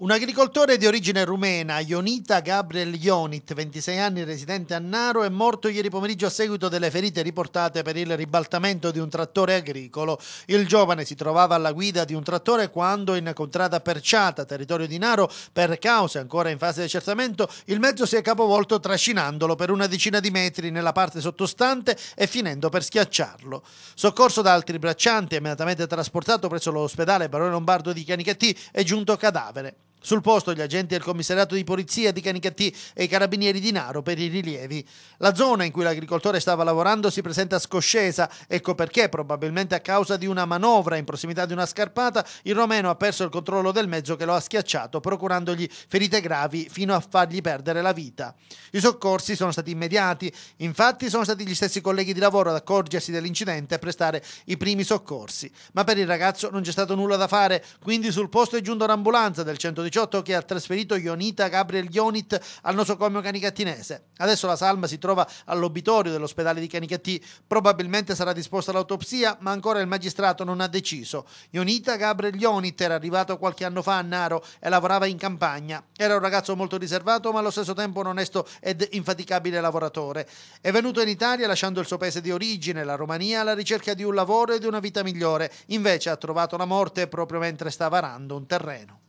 Un agricoltore di origine rumena, Ionita Gabriel Ionit, 26 anni, residente a Naro, è morto ieri pomeriggio a seguito delle ferite riportate per il ribaltamento di un trattore agricolo. Il giovane si trovava alla guida di un trattore quando in contrada Perciata, territorio di Naro, per cause ancora in fase di accertamento, il mezzo si è capovolto trascinandolo per una decina di metri nella parte sottostante e finendo per schiacciarlo. Soccorso da altri braccianti, immediatamente trasportato presso l'ospedale Barone Lombardo di Canichetti, è giunto cadavere. Sul posto gli agenti del commissariato di polizia di Canicattì e i carabinieri di Naro per i rilievi. La zona in cui l'agricoltore stava lavorando si presenta scoscesa, ecco perché probabilmente a causa di una manovra in prossimità di una scarpata il romeno ha perso il controllo del mezzo che lo ha schiacciato, procurandogli ferite gravi fino a fargli perdere la vita. I soccorsi sono stati immediati, infatti sono stati gli stessi colleghi di lavoro ad accorgersi dell'incidente e prestare i primi soccorsi, ma per il ragazzo non c'è stato nulla da fare, quindi sul posto è giunta un'ambulanza del 118 18 che ha trasferito Ionita Gabriel Ionit al nosocomio canicattinese. Adesso la salma si trova all'obitorio dell'ospedale di Canicattì. Probabilmente sarà disposta l'autopsia, ma ancora il magistrato non ha deciso. Ionita Gabriel Ionit era arrivato qualche anno fa a Naro e lavorava in campagna. Era un ragazzo molto riservato, ma allo stesso tempo un onesto ed infaticabile lavoratore. È venuto in Italia lasciando il suo paese di origine, la Romania, alla ricerca di un lavoro e di una vita migliore. Invece ha trovato la morte proprio mentre stava arando un terreno.